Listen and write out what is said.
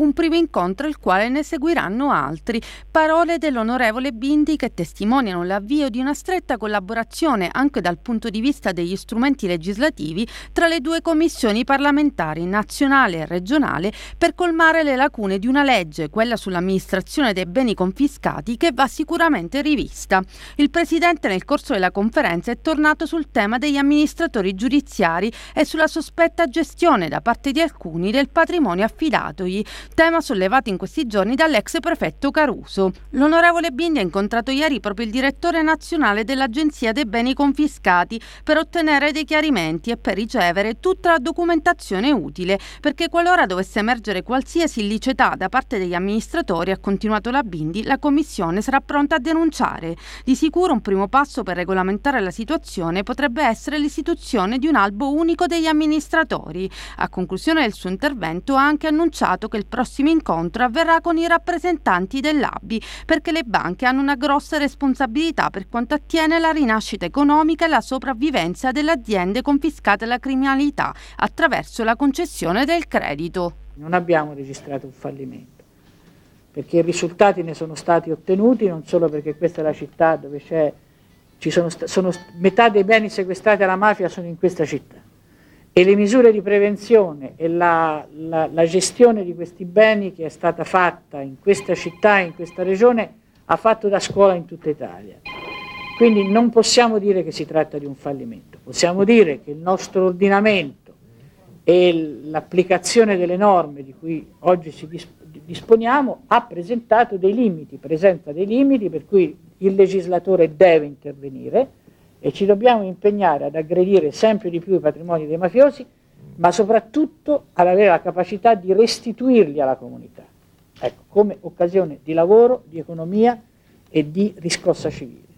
un primo incontro il quale ne seguiranno altri. Parole dell'onorevole Bindi che testimoniano l'avvio di una stretta collaborazione anche dal punto di vista degli strumenti legislativi tra le due commissioni parlamentari nazionale e regionale per colmare le lacune di una legge, quella sull'amministrazione dei beni confiscati, che va sicuramente rivista. Il Presidente nel corso della conferenza è tornato sul tema degli amministratori giudiziari e sulla sospetta gestione da parte di alcuni del patrimonio affidatogli tema sollevato in questi giorni dall'ex prefetto Caruso. L'onorevole Bindi ha incontrato ieri proprio il direttore nazionale dell'Agenzia dei Beni Confiscati per ottenere dei chiarimenti e per ricevere tutta la documentazione utile, perché qualora dovesse emergere qualsiasi illiceità da parte degli amministratori, ha continuato la Bindi, la Commissione sarà pronta a denunciare. Di sicuro un primo passo per regolamentare la situazione potrebbe essere l'istituzione di un albo unico degli amministratori. A conclusione del suo intervento ha anche annunciato che il prossimo incontro avverrà con i rappresentanti dell'ABI perché le banche hanno una grossa responsabilità per quanto attiene la rinascita economica e la sopravvivenza delle aziende confiscate alla criminalità attraverso la concessione del credito. Non abbiamo registrato un fallimento perché i risultati ne sono stati ottenuti non solo perché questa è la città dove c'è, sono, sono, metà dei beni sequestrati alla mafia sono in questa città e le misure di prevenzione e la, la, la, gestione di questi beni che è stata fatta in questa città e in questa regione ha fatto da scuola in tutta Italia. Quindi non possiamo dire che si tratta di un fallimento, possiamo dire che il nostro ordinamento e l'applicazione delle norme di cui oggi ci disponiamo ha presentato dei limiti, presenta dei limiti per cui il legislatore deve intervenire e ci dobbiamo impegnare ad aggredire sempre di più i patrimoni dei mafiosi, ma soprattutto ad avere la capacità di restituirli alla comunità, ecco, come occasione di lavoro, di economia e di riscossa civile.